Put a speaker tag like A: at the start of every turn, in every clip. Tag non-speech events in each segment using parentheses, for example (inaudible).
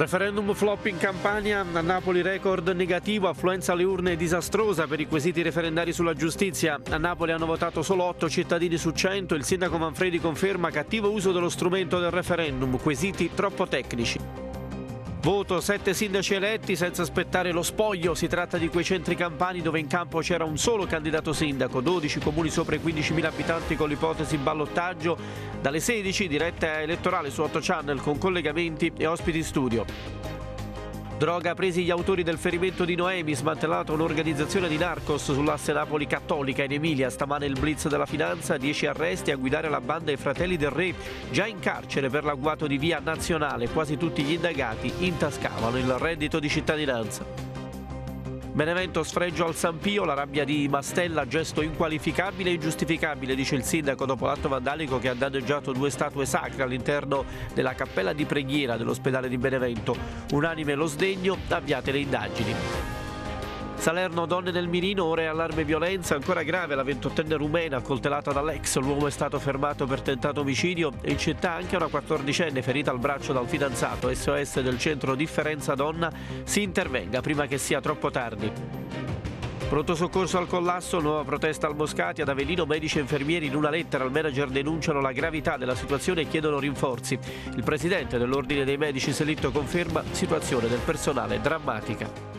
A: Referendum flop in Campania, a Napoli record negativo, affluenza alle urne disastrosa per i quesiti referendari sulla giustizia. A Napoli hanno votato solo 8 cittadini su 100, il sindaco Manfredi conferma cattivo uso dello strumento del referendum, quesiti troppo tecnici. Voto sette sindaci eletti senza aspettare lo spoglio, si tratta di quei centri campani dove in campo c'era un solo candidato sindaco, 12 comuni sopra i 15.000 abitanti con l'ipotesi ballottaggio, dalle 16 diretta elettorale su 8 channel con collegamenti e ospiti in studio. Droga presi gli autori del ferimento di Noemi, smantellata un'organizzazione di narcos sull'asse Napoli Cattolica in Emilia. Stamane il blitz della finanza, 10 arresti a guidare la banda i fratelli del re, già in carcere per l'agguato di via nazionale. Quasi tutti gli indagati intascavano il reddito di cittadinanza. Benevento sfregio al San Pio, la rabbia di Mastella, gesto inqualificabile e ingiustificabile, dice il sindaco dopo l'atto vandalico che ha danneggiato due statue sacre all'interno della cappella di preghiera dell'ospedale di Benevento. Unanime lo sdegno, avviate le indagini. Salerno, donne nel mirino, ore allarme violenza, ancora grave la 28enne rumena accoltellata dall'ex, l'uomo è stato fermato per tentato omicidio e in città anche una 14enne ferita al braccio dal fidanzato, SOS del centro Differenza Donna, si intervenga prima che sia troppo tardi. Pronto soccorso al collasso, nuova protesta al Moscati, ad Avellino medici e infermieri in una lettera al manager denunciano la gravità della situazione e chiedono rinforzi. Il presidente dell'Ordine dei Medici Selitto conferma situazione del personale drammatica.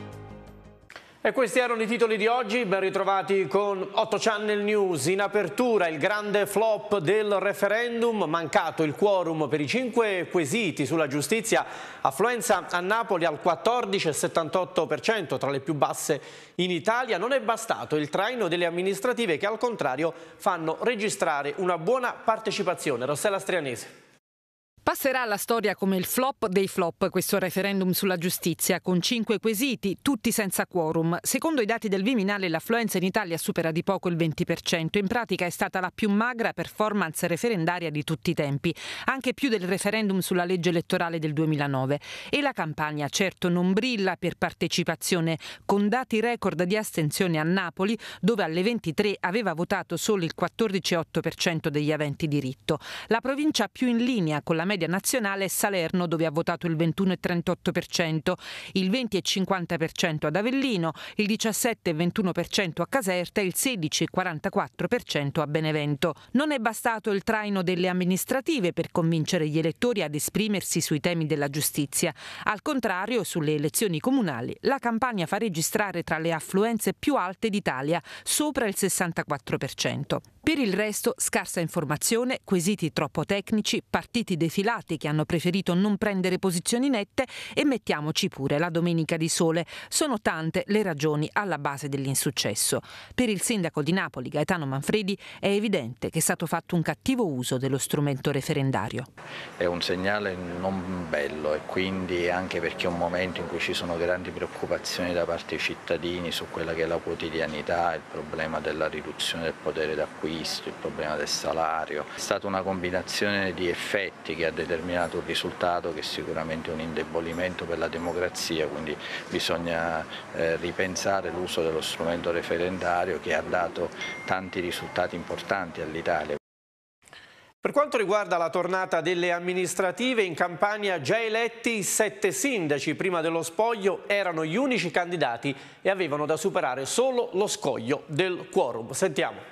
A: E questi erano i titoli di oggi, ben ritrovati con 8 Channel News. In apertura il grande flop del referendum, mancato il quorum per i 5 quesiti sulla giustizia, affluenza a Napoli al 14,78%, tra le più basse in Italia. Non è bastato il traino delle amministrative che al contrario fanno registrare una buona partecipazione. Rossella Strianese.
B: Passerà alla storia come il flop dei flop questo referendum sulla giustizia, con cinque quesiti, tutti senza quorum. Secondo i dati del Viminale l'affluenza in Italia supera di poco il 20%, in pratica è stata la più magra performance referendaria di tutti i tempi, anche più del referendum sulla legge elettorale del 2009. E la campagna certo non brilla per partecipazione, con dati record di astensione a Napoli, dove alle 23 aveva votato solo il 14,8% degli aventi diritto. La provincia più in linea con la media media nazionale è Salerno dove ha votato il 21,38%, il 20,50% ad Avellino, il 17,21% a Caserta e il 16,44% a Benevento. Non è bastato il traino delle amministrative per convincere gli elettori ad esprimersi sui temi della giustizia. Al contrario, sulle elezioni comunali, la campagna fa registrare tra le affluenze più alte d'Italia, sopra il 64%. Per il resto scarsa informazione, quesiti troppo tecnici, partiti defilati che hanno preferito non prendere posizioni nette e mettiamoci pure la domenica di sole. Sono tante le ragioni alla base dell'insuccesso. Per il sindaco di Napoli Gaetano Manfredi è evidente che è stato fatto un cattivo uso dello strumento referendario.
C: È un segnale non bello e
A: quindi anche perché è un momento in cui ci sono grandi preoccupazioni da parte dei cittadini su quella che è la quotidianità, il problema della riduzione del potere d'acquisto visto, il problema del salario. È stata una combinazione di effetti che ha determinato un risultato che è sicuramente un indebolimento per la democrazia, quindi bisogna eh, ripensare l'uso dello strumento referendario che ha dato tanti risultati importanti all'Italia. Per quanto riguarda la tornata delle amministrative, in Campania già eletti i sette sindaci prima dello spoglio erano gli unici candidati e avevano da superare solo lo scoglio del quorum. Sentiamo.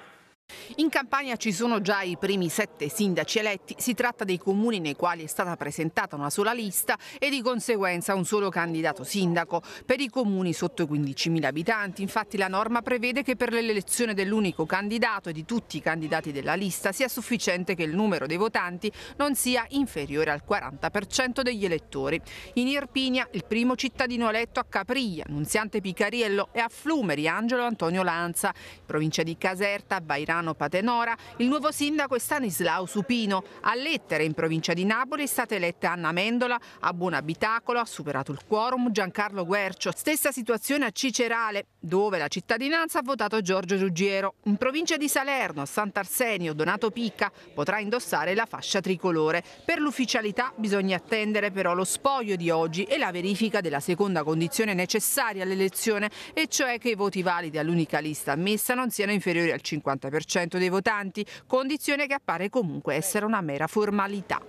D: In Campania ci sono già i primi sette sindaci eletti, si tratta dei comuni nei quali è stata presentata una sola lista e di conseguenza un solo candidato sindaco. Per i comuni sotto i 15.000 abitanti infatti la norma prevede che per l'elezione dell'unico candidato e di tutti i candidati della lista sia sufficiente che il numero dei votanti non sia inferiore al 40% degli elettori. In Irpinia il primo cittadino eletto a Capriglia, Nunziante Picariello e a Flumeri Angelo Antonio Lanza, in provincia di Caserta, Bairano Giordano Patenora, il nuovo sindaco è Stanislao Supino. A lettere in provincia di Napoli è stata eletta Anna Mendola, a Buon Abitacolo, ha superato il quorum Giancarlo Guercio. Stessa situazione a Cicerale, dove la cittadinanza ha votato Giorgio Ruggiero. In provincia di Salerno, a Sant'Arsenio, Donato Picca potrà indossare la fascia tricolore. Per l'ufficialità bisogna attendere però lo spoglio di oggi e la verifica della seconda condizione necessaria all'elezione, e cioè che i voti validi all'unica lista ammessa non siano inferiori al 50% 40% dei votanti, condizione che appare comunque essere una mera formalità.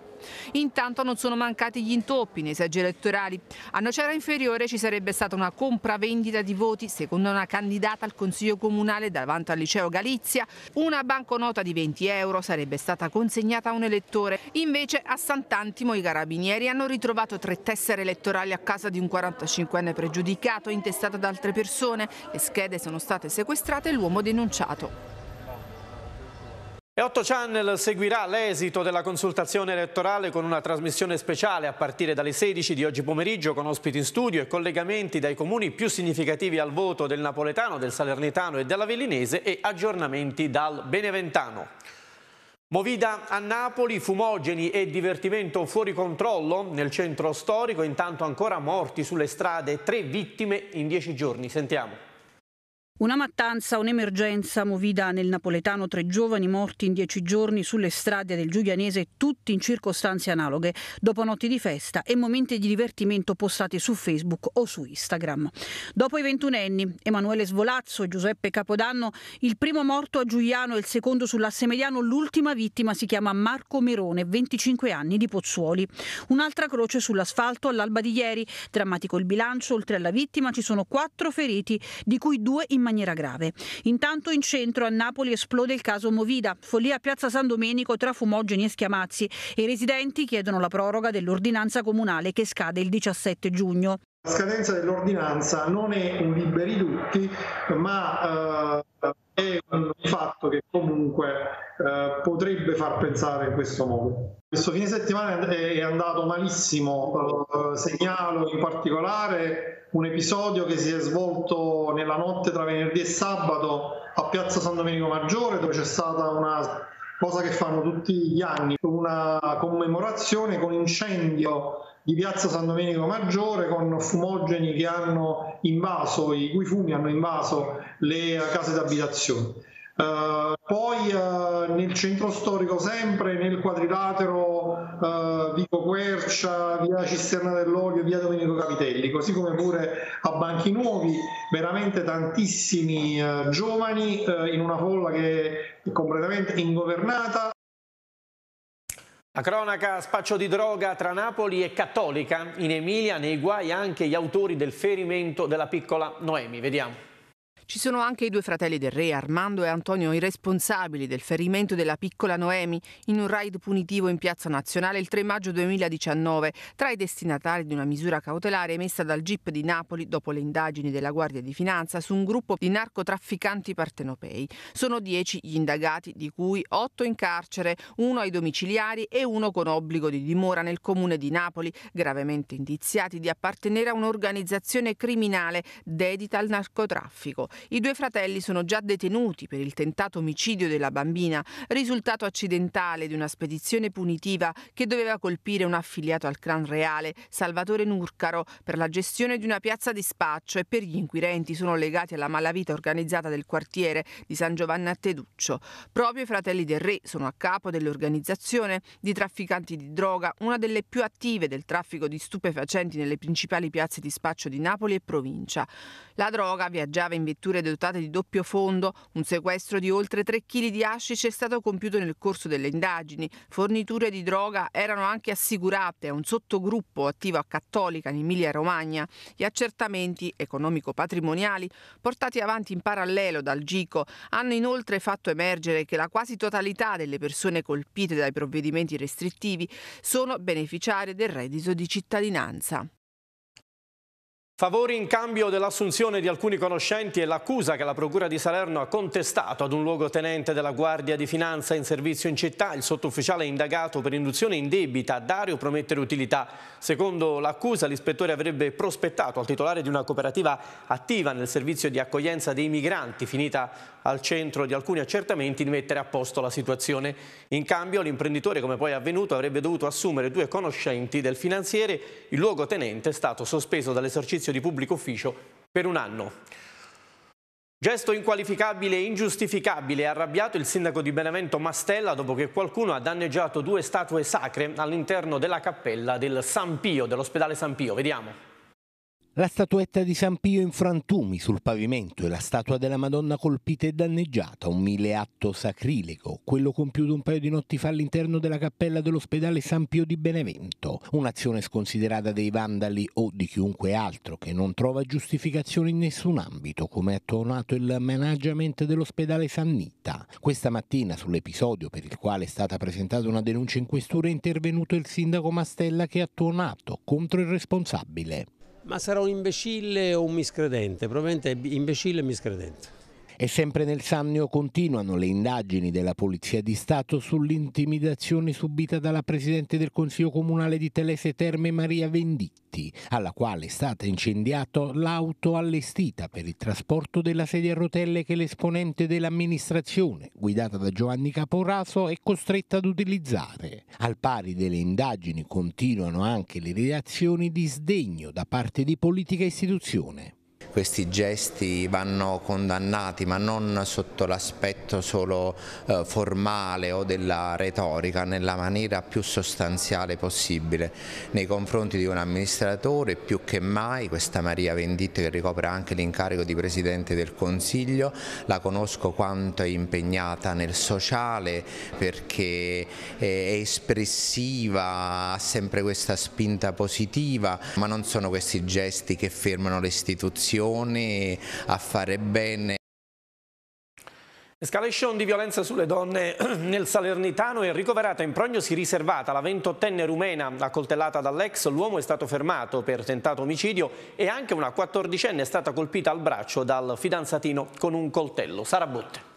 D: Intanto non sono mancati gli intoppi nei seggi elettorali. A Nocera Inferiore ci sarebbe stata una compravendita di voti secondo una candidata al Consiglio Comunale davanti al Liceo Galizia. Una banconota di 20 euro sarebbe stata consegnata a un elettore. Invece a Sant'Antimo i carabinieri hanno ritrovato tre tessere elettorali a casa di un 45enne pregiudicato intestata da altre persone. Le schede sono state sequestrate e l'uomo denunciato.
A: E 8 Channel seguirà l'esito della consultazione elettorale con una trasmissione speciale a partire dalle 16 di oggi pomeriggio con ospiti in studio e collegamenti dai comuni più significativi al voto del napoletano, del salernitano e della Vellinese e aggiornamenti dal beneventano. Movida a Napoli, fumogeni e divertimento fuori controllo nel centro storico, intanto ancora morti sulle strade, tre vittime in dieci giorni. Sentiamo.
B: Una mattanza, un'emergenza movida nel napoletano, tre giovani morti in dieci giorni sulle strade del Giulianese, tutti in circostanze analoghe, dopo notti di festa e momenti di divertimento postati su Facebook o su Instagram. Dopo i ventunenni, Emanuele Svolazzo e Giuseppe Capodanno, il primo morto a Giuliano e il secondo sull'asse mediano, l'ultima vittima si chiama Marco Merone, 25 anni di Pozzuoli. Un'altra croce sull'asfalto all'alba di ieri, drammatico il bilancio, oltre alla vittima ci sono quattro feriti, di cui due in maniera maniera grave. Intanto in centro a Napoli esplode il caso Movida, follia a Piazza San Domenico tra fumogeni e schiamazzi. I residenti chiedono la proroga dell'ordinanza comunale che scade il 17 giugno.
E: La scadenza dell'ordinanza non è un liberi tutti, ma eh è un fatto che comunque eh, potrebbe far pensare in questo modo. Questo fine settimana è andato malissimo, eh, segnalo in particolare un episodio che si è svolto nella notte tra venerdì e sabato a Piazza San Domenico Maggiore dove c'è stata una cosa che fanno tutti gli anni, una commemorazione con incendio di piazza San Domenico Maggiore con fumogeni che hanno invaso, i cui fumi hanno invaso le case d'abitazione. Eh, poi uh, nel centro storico, sempre nel quadrilatero uh, Vico Quercia, via Cisterna dell'Olio, via Domenico Capitelli, così come pure a Banchi Nuovi, veramente tantissimi giovani in una folla che è completamente ingovernata.
A: La cronaca spaccio di droga tra Napoli e Cattolica. In Emilia nei guai anche gli autori del ferimento della piccola Noemi. Vediamo.
D: Ci sono anche i due fratelli del re, Armando e Antonio, i responsabili del ferimento della piccola Noemi in un raid punitivo in Piazza Nazionale il 3 maggio 2019, tra i destinatari di una misura cautelare emessa dal GIP di Napoli dopo le indagini della Guardia di Finanza su un gruppo di narcotrafficanti partenopei. Sono dieci gli indagati, di cui otto in carcere, uno ai domiciliari e uno con obbligo di dimora nel comune di Napoli, gravemente indiziati di appartenere a un'organizzazione criminale dedita al narcotraffico. I due fratelli sono già detenuti per il tentato omicidio della bambina, risultato accidentale di una spedizione punitiva che doveva colpire un affiliato al clan reale, Salvatore Nurcaro, per la gestione di una piazza di spaccio e per gli inquirenti sono legati alla malavita organizzata del quartiere di San Giovanni a Teduccio. Proprio i fratelli del re sono a capo dell'organizzazione di trafficanti di droga, una delle più attive del traffico di stupefacenti nelle principali piazze di spaccio di Napoli e provincia. La droga viaggiava in vettura strutture dotate di doppio fondo, un sequestro di oltre 3 kg di hashish è stato compiuto nel corso delle indagini. Forniture di droga erano anche assicurate a un sottogruppo attivo a Cattolica in Emilia-Romagna. Gli accertamenti economico-patrimoniali portati avanti in parallelo dal GICO hanno inoltre fatto emergere che la quasi totalità delle persone colpite dai provvedimenti restrittivi sono beneficiarie del reddito di cittadinanza.
A: Favori in cambio dell'assunzione di alcuni conoscenti e l'accusa che la Procura di Salerno ha contestato ad un luogotenente della Guardia di Finanza in servizio in città. Il sottufficiale è indagato per induzione in debita a dare o promettere utilità. Secondo l'accusa l'ispettore avrebbe prospettato al titolare di una cooperativa attiva nel servizio di accoglienza dei migranti, finita al centro di alcuni accertamenti, di mettere a posto la situazione. In cambio l'imprenditore, come poi è avvenuto, avrebbe dovuto assumere due conoscenti del finanziere. Il luogotenente è stato sospeso dall'esercizio esercizio di pubblico ufficio per un anno. Gesto inqualificabile e ingiustificabile, ha arrabbiato il sindaco di Benevento Mastella dopo che qualcuno ha danneggiato due statue sacre all'interno della cappella del San Pio, dell'ospedale San Pio. Vediamo.
F: La statuetta di San Pio in frantumi sul pavimento e la statua della Madonna colpita e danneggiata, un mille atto sacrilego, quello compiuto un paio di notti fa all'interno della cappella dell'ospedale San Pio di Benevento, un'azione sconsiderata dei vandali o di chiunque altro che non trova giustificazione in nessun ambito, come ha tonato il management dell'ospedale Sannita. Questa mattina sull'episodio per il quale è stata presentata una denuncia in questura è intervenuto il sindaco Mastella che ha tonato contro il responsabile.
A: Ma sarà un imbecille o un miscredente, probabilmente imbecille e miscredente.
F: E sempre nel Sannio continuano le indagini della Polizia di Stato sull'intimidazione subita dalla Presidente del Consiglio Comunale di Telese Terme Maria Venditti, alla quale è stata incendiata l'auto allestita per il trasporto della sedia a rotelle che l'esponente dell'amministrazione, guidata da Giovanni Caporaso, è costretta ad utilizzare. Al pari delle indagini continuano anche le reazioni di sdegno da parte di politica e istituzione questi gesti vanno condannati ma non sotto l'aspetto solo eh, formale o della retorica, nella maniera più sostanziale possibile nei confronti di un amministratore più che mai, questa Maria Venditti che ricopre anche l'incarico di Presidente del Consiglio, la conosco quanto è impegnata nel sociale perché è espressiva, ha sempre questa spinta positiva, ma non sono questi gesti che fermano le istituzioni azioni a fare bene.
A: Escalation di violenza sulle donne (clears throat) nel Salernitano è ricoverata in prognosi riservata la 28enne rumena accoltellata dall'ex, l'uomo è stato fermato per tentato omicidio e anche una 14enne è stata colpita al braccio dal fidanzatino con un coltello. Sara Botte.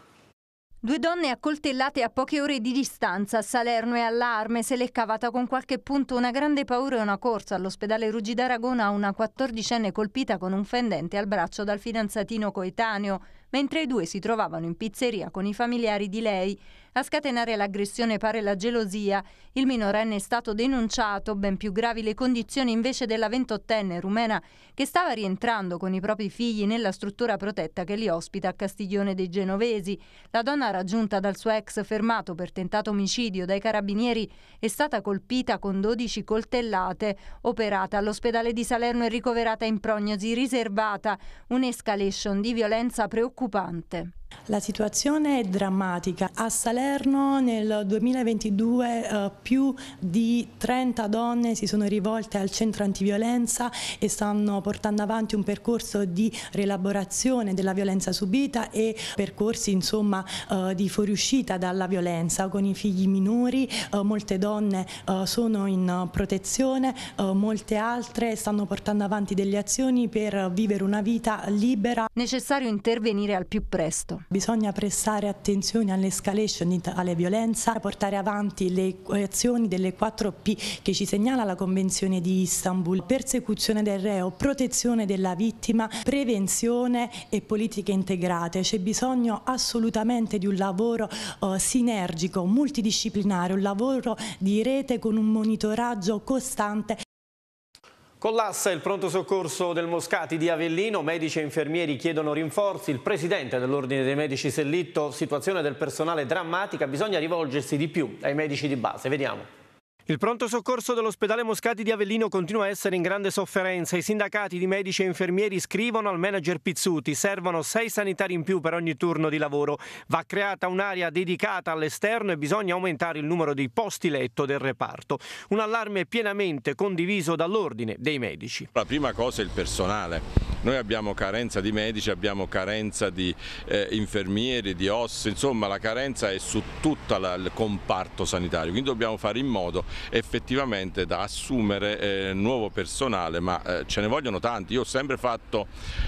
G: Due donne accoltellate a poche ore di distanza a Salerno e all'Arme se l'è cavata con qualche punto una grande paura e una corsa all'ospedale Ruggi d'Aragona a una quattordicenne colpita con un fendente al braccio dal fidanzatino coetaneo mentre i due si trovavano in pizzeria con i familiari di lei. A scatenare l'aggressione pare la gelosia. Il minorenne è stato denunciato, ben più gravi le condizioni invece della ventottenne rumena che stava rientrando con i propri figli nella struttura protetta che li ospita a Castiglione dei Genovesi. La donna raggiunta dal suo ex fermato per tentato omicidio dai carabinieri è stata colpita con 12 coltellate, operata all'ospedale di Salerno e ricoverata in prognosi riservata, un'escalation di violenza preoccupante preoccupante. La situazione è drammatica. A Salerno nel 2022 eh, più di 30 donne si sono rivolte al centro antiviolenza e stanno portando avanti un percorso di rielaborazione della violenza subita e percorsi insomma, eh, di fuoriuscita dalla violenza con i figli minori. Eh, molte donne eh, sono in protezione, eh, molte altre stanno portando avanti delle azioni per vivere una vita libera. Necessario intervenire al più presto. Bisogna prestare attenzione all'escalation, alle violenza, portare avanti le azioni delle 4P che ci segnala la Convenzione di Istanbul, persecuzione del reo, protezione della vittima, prevenzione e politiche integrate. C'è bisogno assolutamente di un lavoro eh, sinergico, multidisciplinare, un lavoro di rete con un monitoraggio costante
A: Collassa il pronto soccorso del Moscati di Avellino, medici e infermieri chiedono rinforzi, il presidente dell'ordine dei medici Sellitto, situazione del personale drammatica, bisogna rivolgersi di più ai medici di base, vediamo. Il pronto soccorso dell'ospedale Moscati di Avellino continua a essere in grande sofferenza. I sindacati di medici e infermieri scrivono al manager Pizzuti. Servono sei sanitari in più per ogni turno di lavoro. Va creata un'area dedicata all'esterno e bisogna aumentare il
C: numero dei posti letto del reparto. Un allarme pienamente condiviso dall'ordine dei medici. La prima cosa è il personale noi abbiamo carenza di medici, abbiamo carenza di eh, infermieri, di OS, insomma la carenza è su tutto il comparto sanitario, quindi dobbiamo fare in modo effettivamente da assumere eh, nuovo personale, ma eh, ce ne vogliono tanti. Io ho sempre fatto,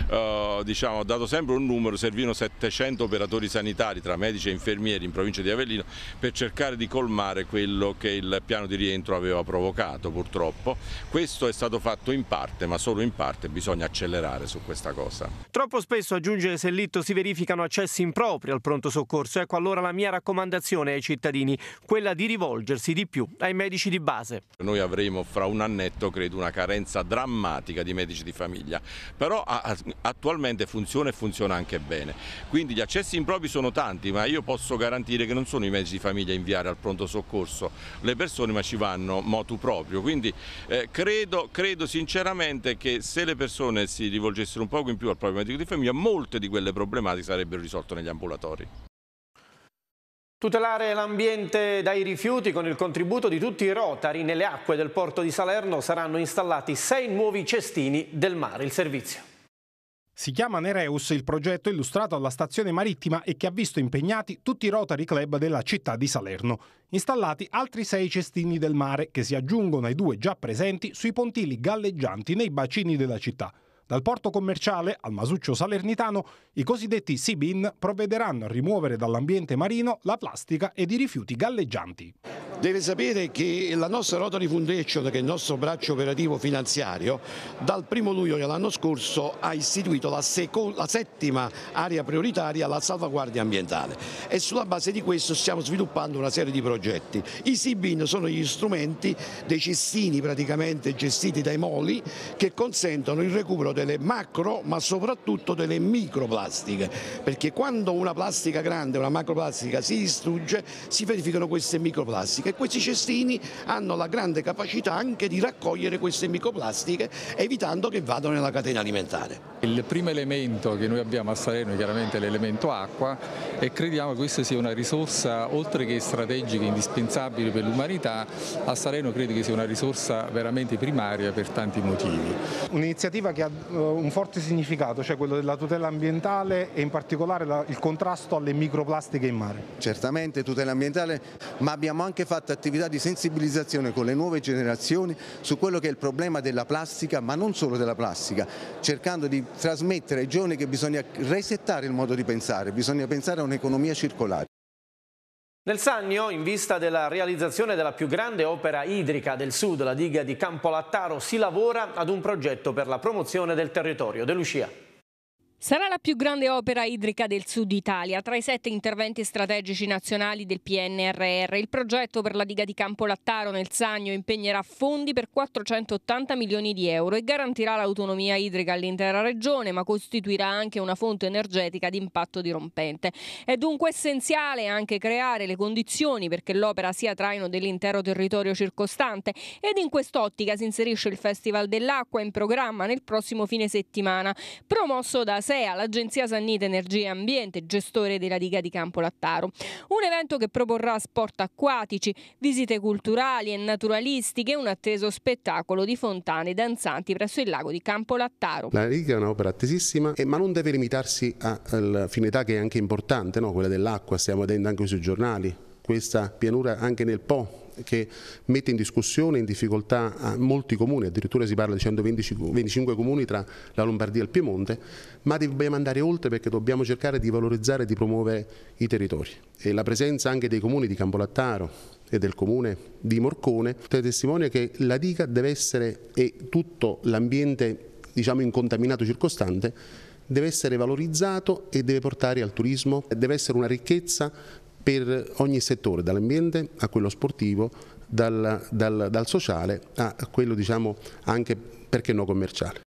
C: eh, diciamo, ho dato sempre un numero, servivano 700 operatori sanitari tra medici e infermieri in provincia di Avellino per cercare di colmare quello che il piano di rientro aveva provocato purtroppo. Questo è stato fatto in parte, ma solo in parte, bisogna accelerare attenzione su questa cosa.
A: Troppo spesso, aggiunge Sellitto, si verificano accessi impropri al pronto soccorso. Ecco allora la mia raccomandazione ai cittadini, quella di rivolgersi di più ai medici di base.
C: Noi avremo fra un annetto, credo, una carenza drammatica di medici di famiglia, però attualmente funziona e funziona anche bene. Quindi gli accessi impropri sono tanti, ma io posso garantire che non sono i medici di famiglia a inviare al pronto soccorso le persone, ma ci vanno motu proprio. Quindi eh, credo, credo sinceramente che se le persone si rivolgono rivolgessero un poco in più al proprio medico di famiglia, molte di quelle problematiche sarebbero risolte negli ambulatori.
A: Tutelare l'ambiente dai rifiuti con il contributo di tutti i rotari nelle acque del porto di Salerno saranno installati sei nuovi cestini del mare. Il servizio.
H: Si chiama Nereus il progetto illustrato alla stazione marittima e che ha visto impegnati tutti i Rotary Club della città di Salerno. Installati altri sei cestini del mare che si aggiungono ai due già presenti sui pontili galleggianti nei bacini della città. Dal porto commerciale al Masuccio Salernitano, i cosiddetti SIBIN provvederanno a rimuovere dall'ambiente marino la plastica ed i rifiuti galleggianti.
F: Deve sapere che la nostra Rotary Foundation, che è il nostro braccio operativo finanziario, dal 1 luglio dell'anno scorso ha istituito la, la settima area prioritaria, la salvaguardia ambientale e sulla base di questo stiamo sviluppando una serie di progetti. I SIBIN sono gli strumenti dei cestini praticamente gestiti dai moli che consentono il recupero delle macro ma soprattutto delle microplastiche, perché quando una plastica grande, una macroplastica si distrugge, si verificano queste microplastiche e questi cestini hanno la grande capacità anche di raccogliere queste microplastiche evitando che vadano nella catena alimentare.
C: Il primo elemento che noi abbiamo a Salerno è chiaramente l'elemento acqua e crediamo che questa sia una risorsa oltre che strategica e indispensabile per l'umanità, a Salerno credo che sia una risorsa veramente primaria per tanti motivi.
H: Un'iniziativa che ha eh, un forte significato, cioè quello della tutela ambientale e in particolare il contrasto alle microplastiche in mare.
C: Certamente tutela ambientale, ma abbiamo anche fatto attività di sensibilizzazione con le nuove generazioni su quello che è il problema della plastica, ma non solo della plastica, cercando di trasmettere ai giovani che bisogna resettare il modo di pensare, bisogna pensare a un'economia circolare.
A: Nel Sannio, in vista della realizzazione della più grande opera idrica del sud, la diga di Campolattaro, si lavora ad un progetto per la promozione del territorio. De Lucia.
B: Sarà la più grande opera idrica del sud Italia, tra i sette interventi strategici nazionali del PNRR. Il progetto per la diga di Campolattaro nel Sagno impegnerà fondi per 480 milioni di euro e garantirà l'autonomia idrica all'intera regione, ma costituirà anche una fonte energetica di impatto dirompente. È dunque essenziale anche creare le condizioni perché l'opera sia traino dell'intero territorio circostante ed in quest'ottica si inserisce il Festival dell'Acqua in programma nel prossimo fine settimana, promosso da 6 l'ASEA, l'Agenzia Sannita Energia e Ambiente, gestore della diga di Campo Lattaro. Un evento che proporrà sport acquatici, visite culturali e naturalistiche e un atteso spettacolo di fontane danzanti presso il lago di Campo Lattaro.
I: La diga è un'opera attesissima, eh, ma non deve limitarsi alla finalità che è anche importante, no? quella dell'acqua, stiamo vedendo anche sui giornali, questa pianura anche nel Po che mette in discussione, in difficoltà molti comuni, addirittura si parla di 125 comuni tra la Lombardia e il Piemonte, ma dobbiamo andare oltre perché dobbiamo cercare di valorizzare e di promuovere i territori. E la presenza anche dei comuni di Campolattaro e del comune di Morcone testimonia che la diga deve essere e tutto l'ambiente diciamo incontaminato circostante deve essere valorizzato e deve portare al turismo, deve essere una ricchezza per ogni settore, dall'ambiente a quello sportivo, dal, dal, dal sociale a quello diciamo, anche perché no commerciale.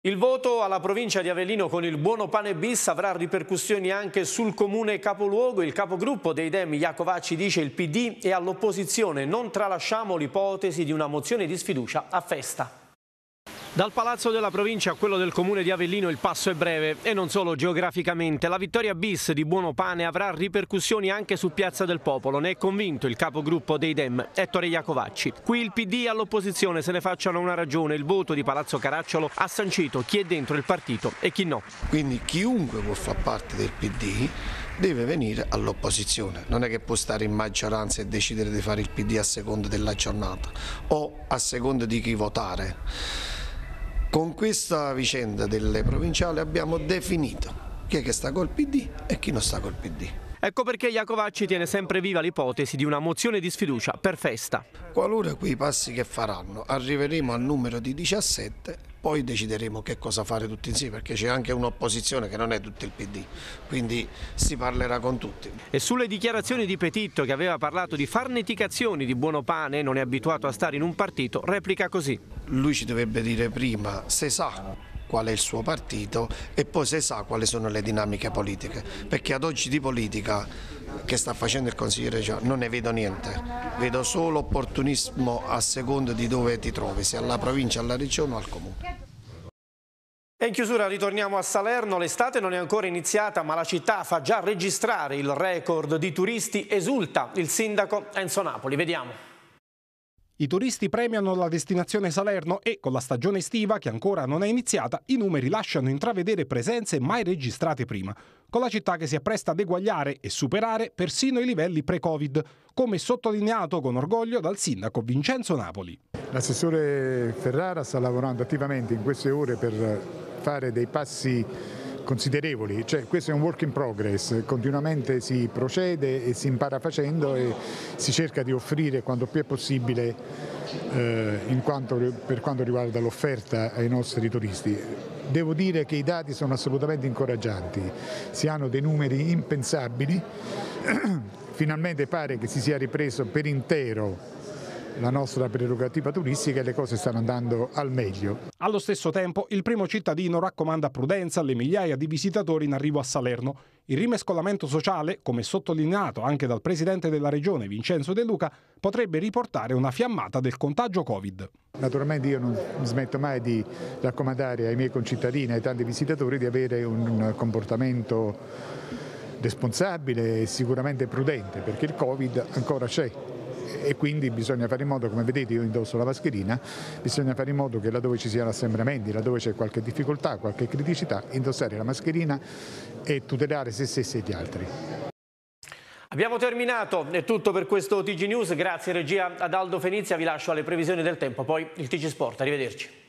A: Il voto alla provincia di Avellino con il buono pane bis avrà ripercussioni anche sul comune capoluogo. Il capogruppo dei Dem, Iacovacci, dice il PD è all'opposizione. Non tralasciamo l'ipotesi di una mozione di sfiducia a festa. Dal palazzo della provincia a quello del comune di Avellino il passo è breve e non solo geograficamente. La vittoria bis di Buono Pane avrà ripercussioni anche su Piazza del Popolo. Ne è convinto il capogruppo dei Dem, Ettore Iacovacci. Qui il PD all'opposizione se ne facciano una ragione. Il voto di Palazzo Caracciolo ha sancito chi è dentro il partito e chi no. Quindi
E: chiunque vuol far parte del PD deve venire all'opposizione, non è che può stare in maggioranza e decidere di fare il PD a seconda della giornata o a seconda di chi votare. Con questa vicenda delle provinciali abbiamo definito chi è che sta col PD e chi non sta col PD.
A: Ecco perché Iacovacci tiene sempre viva
E: l'ipotesi di una mozione di sfiducia per festa. Qualora quei passi che faranno arriveremo al numero di 17 poi decideremo che cosa fare tutti insieme perché c'è anche un'opposizione che non è tutto il PD, quindi si parlerà con tutti. E sulle dichiarazioni di Petitto
A: che aveva parlato di farneticazioni di buono pane, non è abituato a stare in un partito, replica così.
E: Lui ci dovrebbe dire prima se sa qual è il suo partito e poi se sa quali sono le dinamiche politiche, perché ad oggi di politica che sta facendo il consigliere regionale non ne vedo niente, vedo solo opportunismo a seconda di dove ti trovi, se alla provincia, alla regione o al comune.
A: E in chiusura ritorniamo a Salerno, l'estate non è ancora iniziata ma la città fa già registrare il record di turisti, esulta il sindaco Enzo Napoli, vediamo.
H: I turisti premiano la destinazione Salerno e, con la stagione estiva che ancora non è iniziata, i numeri lasciano intravedere presenze mai registrate prima, con la città che si appresta ad eguagliare e superare persino i livelli pre-Covid, come sottolineato con orgoglio dal sindaco Vincenzo Napoli. L'assessore Ferrara sta lavorando attivamente in queste ore per fare dei passi
I: considerevoli, cioè, questo è un work in progress, continuamente si procede e si impara facendo e si cerca di offrire quanto più è possibile eh, quanto, per quanto riguarda l'offerta ai nostri turisti. Devo dire che i dati sono assolutamente incoraggianti, si hanno dei numeri impensabili, (clears throat) finalmente
H: pare che si sia ripreso per intero la nostra prerogativa turistica e le cose stanno andando al meglio. Allo stesso tempo il primo cittadino raccomanda prudenza alle migliaia di visitatori in arrivo a Salerno. Il rimescolamento sociale, come sottolineato anche dal presidente della regione Vincenzo De Luca, potrebbe riportare una fiammata del contagio Covid. Naturalmente io non smetto mai di raccomandare ai miei concittadini, ai tanti visitatori, di avere un
I: comportamento responsabile e sicuramente prudente perché il Covid ancora c'è e quindi bisogna fare in modo, come vedete io indosso la mascherina, bisogna fare in modo che laddove ci siano assembramenti, laddove c'è qualche difficoltà, qualche criticità, indossare la mascherina e tutelare se stessi e gli altri.
A: Abbiamo terminato, è tutto per questo TG News, grazie regia ad Aldo Fenizia, vi lascio alle previsioni del tempo, poi il TG Sport, arrivederci.